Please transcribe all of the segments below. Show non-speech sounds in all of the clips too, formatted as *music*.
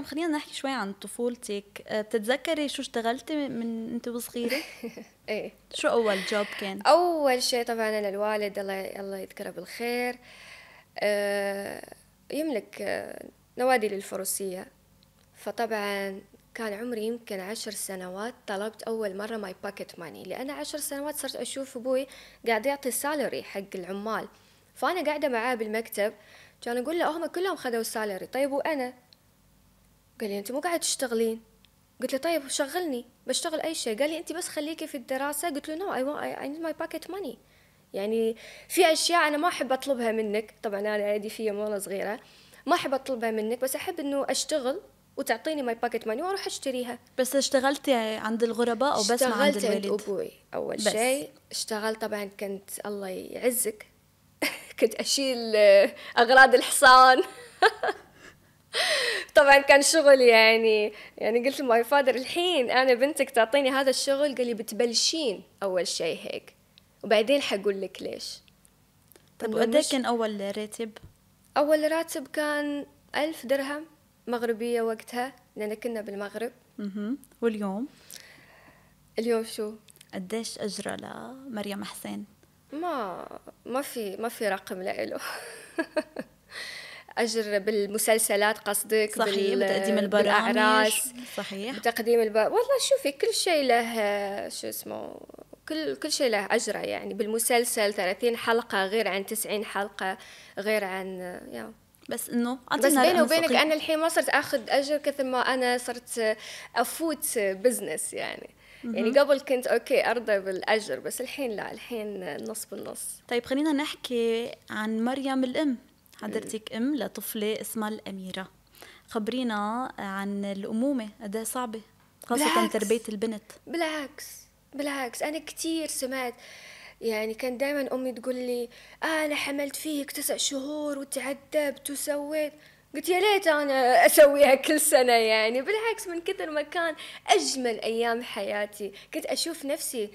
مريم خلينا نحكي شوي عن طفولتك آه، بتتذكري شو اشتغلتي من انت وصغيره *laughs* ايه شو اول جوب كان اول شيء طبعا انا الوالد الله الله يذكره بالخير آه، يملك آه، نوادي للفروسيه فطبعا كان عمري يمكن عشر سنوات طلبت أول مرة ماي باكيت ماني لأن عشر سنوات صرت أشوف أبوي قاعد يعطي سالري حق العمال فأنا قاعدة معاه بالمكتب كان أقول له هم كلهم خذوا سالري طيب وأنا قال لي انت مو قاعده تشتغلين قلت له طيب شغلني بشتغل اي شيء قال لي انت بس خليكي في الدراسه قلت له نو اي نيد ماي باكيت ماني يعني في اشياء انا ما احب اطلبها منك طبعا انا عادي فيا وانا صغيره ما احب اطلبها منك بس احب انه اشتغل وتعطيني ماي باكيت ماني واروح اشتريها بس اشتغلتي عند الغرباء او بس عند الوالد عند ابوي اول شيء اشتغلت طبعا كنت الله يعزك *laughs* كنت اشيل اغراض الحصان *laughs* طبعا كان شغل يعني يعني قلت لماي فادر الحين انا بنتك تعطيني هذا الشغل قال لي بتبلشين اول شيء هيك وبعدين حقول لك ليش طيب وقد كان اول راتب اول راتب كان ألف درهم مغربيه وقتها لان كنا بالمغرب اها واليوم اليوم شو قديش اجرى لمريم حسين ما ما في ما في رقم لإله *laughs* اجر بالمسلسلات قصدك صحيح بتقديم البرامج بالاعراس صحيح بتقديم الب... والله شوفي كل شيء له شو اسمه كل كل شيء له اجره يعني بالمسلسل 30 حلقه غير عن 90 حلقه غير عن يا بس انه بس بيني وبينك انا الحين ما صرت اخذ اجر كثر ما انا صرت افوت بزنس يعني يعني قبل كنت اوكي ارضى بالاجر بس الحين لا الحين نص بالنص طيب خلينا نحكي عن مريم الام حضرتك ام لطفله اسمها الاميره خبرينا عن الامومه قد إيه صعبه خاصه تربيه البنت بالعكس بالعكس انا كثير سمعت يعني كان دائما امي تقول لي آه، انا حملت فيك تسع شهور وتعذبت وسويت قلت يا ليت انا اسويها كل سنه يعني بالعكس من كثر ما كان اجمل ايام حياتي كنت اشوف نفسي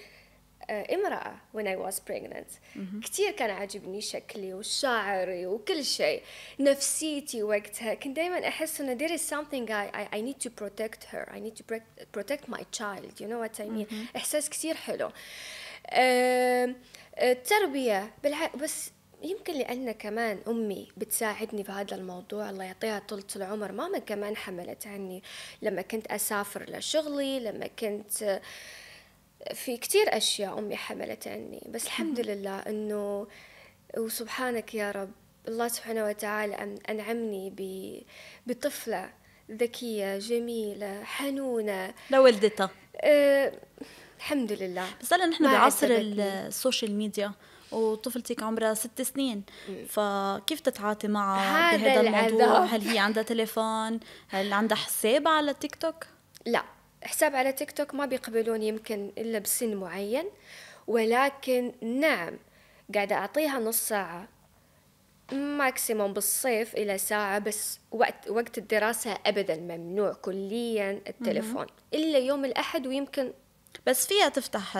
آه، امرأة when I was pregnant كثير كان عاجبني شكلي وشعري وكل شيء نفسيتي وقتها كنت دايما أحس أنه there is something I, I, I need to protect her I need to protect my child you know what I mean mm-hmm. إحساس كثير حلو آه، التربية بالع... بس يمكن لأن كمان أمي بتساعدني في هذا الموضوع الله يعطيها طولة العمر ماما كمان حملت عني لما كنت أسافر لشغلي لما كنت في كثير اشياء امي حملت عني بس الحمد لله انه وسبحانك يا رب الله سبحانه وتعالى انعمني بطفله ذكيه جميله حنونه لولدتها أه الحمد لله بس هلا نحن بعصر السوشيال ميديا وطفلتك عمرها ست سنين فكيف تتعاطي معها بهذا الموضوع هل هي عندها تليفون هل عندها حساب على تيك توك لا حساب على تيك توك ما بيقبلون يمكن إلا بسن معين ولكن نعم قاعدة أعطيها نص ساعة ماكسيموم بالصيف إلى ساعة بس وقت وقت الدراسة أبدا ممنوع كليا التلفون إلا يوم الأحد ويمكن بس فيها تفتح